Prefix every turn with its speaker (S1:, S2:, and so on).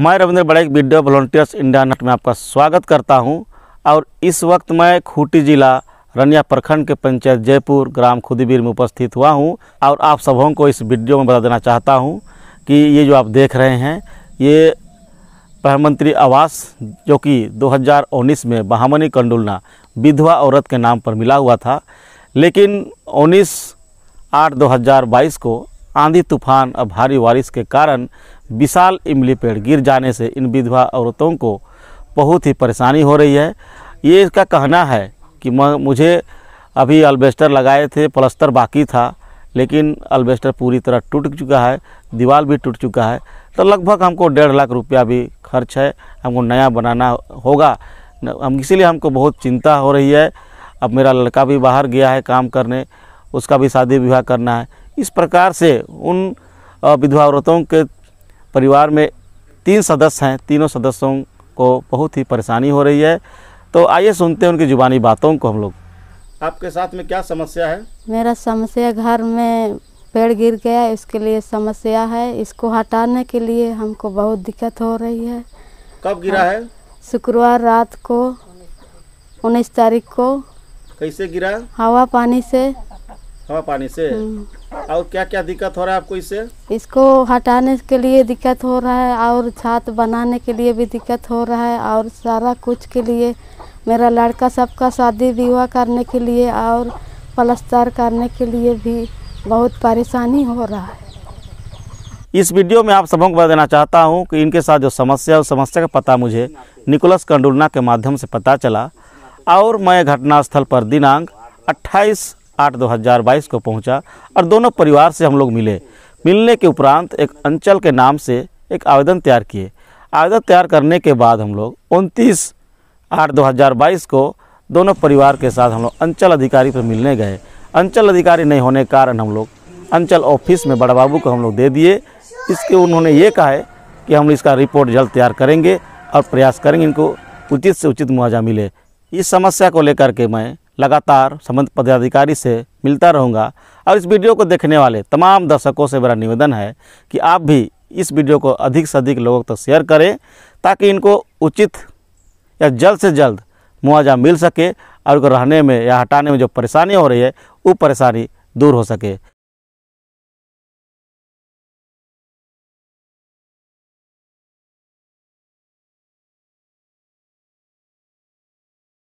S1: मैं रविंद्र बड़े video volunteers India net में आपका स्वागत करता हूं और इस वक्त मैं खूटी जिला रनिया प्रखंड के पंचायत जयपुर ग्राम खुदीबीर में उपस्थित हुआ हूं और आप सबों को इस वीडियो में बता देना चाहता हूं कि ये जो आप देख रहे हैं ये प्रधानमंत्री आवास जो कि दो में बहामनी कंडुलना विधवा औरत के नाम पर मिला हुआ था लेकिन उन्नीस आठ दो को आंधी तूफान और भारी बारिश के कारण विशाल इमली पेड़ गिर जाने से इन विधवा औरतों को बहुत ही परेशानी हो रही है ये इसका कहना है कि मुझे अभी अल्बेस्टर लगाए थे प्लस्तर बाकी था लेकिन अल्बेस्टर पूरी तरह टूट चुका है दीवार भी टूट चुका है तो लगभग हमको डेढ़ लाख रुपया भी खर्च है हमको नया बनाना होगा हम इसीलिए हमको बहुत चिंता हो रही है अब मेरा लड़का भी बाहर गया है काम करने उसका भी शादी विवाह करना है इस प्रकार से उन विधवा औरतों के परिवार में तीन सदस्य हैं तीनों सदस्यों को बहुत ही परेशानी हो रही है तो आइए सुनते हैं उनकी जुबानी बातों को हम लोग आपके साथ में क्या समस्या है
S2: मेरा समस्या घर में पेड़ गिर गया इसके लिए समस्या है इसको हटाने के लिए हमको बहुत दिक्कत हो रही है कब गिरा हाँ। है शुक्रवार रात को उन्नीस तारीख को
S1: कैसे गिरा हवा पानी से हवा पानी से हम्म। और क्या क्या दिक्कत हो रहा है आपको इससे
S2: इसको हटाने के लिए दिक्कत हो रहा है और छात बनाने के लिए भी दिक्कत हो रहा है और सारा कुछ के लिए मेरा लड़का सबका शादी विवाह करने के लिए और प्लस्तर करने के लिए भी बहुत परेशानी हो रहा है
S1: इस वीडियो में आप सबों को देना चाहता हूं कि इनके साथ जो समस्या उस समस्या का पता मुझे निकोलस कंडुलना के माध्यम से पता चला और मैं घटनास्थल पर दिनांक 28 आठ दो हज़ार बाईस को पहुंचा और दोनों परिवार से हम लोग मिले मिलने के उपरांत एक अंचल के नाम से एक आवेदन तैयार किए आवेदन तैयार करने के बाद हम लोग उनतीस आठ दो हज़ार बाईस को दोनों परिवार के साथ हम लोग अंचल अधिकारी पर मिलने गए अंचल अधिकारी नहीं होने के कारण हम लोग अंचल ऑफिस में बड़ा बाबू को हम लोग दे दिए इसके उन्होंने ये कहा है कि हम इसका रिपोर्ट जल्द तैयार करेंगे और प्रयास करेंगे इनको उचित से उचित मुआवजा मिले इस समस्या को लेकर के मैं लगातार संबंध पदाधिकारी से मिलता रहूँगा और इस वीडियो को देखने वाले तमाम दर्शकों से मेरा निवेदन है कि आप भी इस वीडियो को अधिक से अधिक लोगों तक तो शेयर करें ताकि इनको उचित या जल्द से जल्द मुआवजा मिल सके और उनको रहने में या हटाने में जो परेशानी हो रही है वो परेशानी दूर हो सके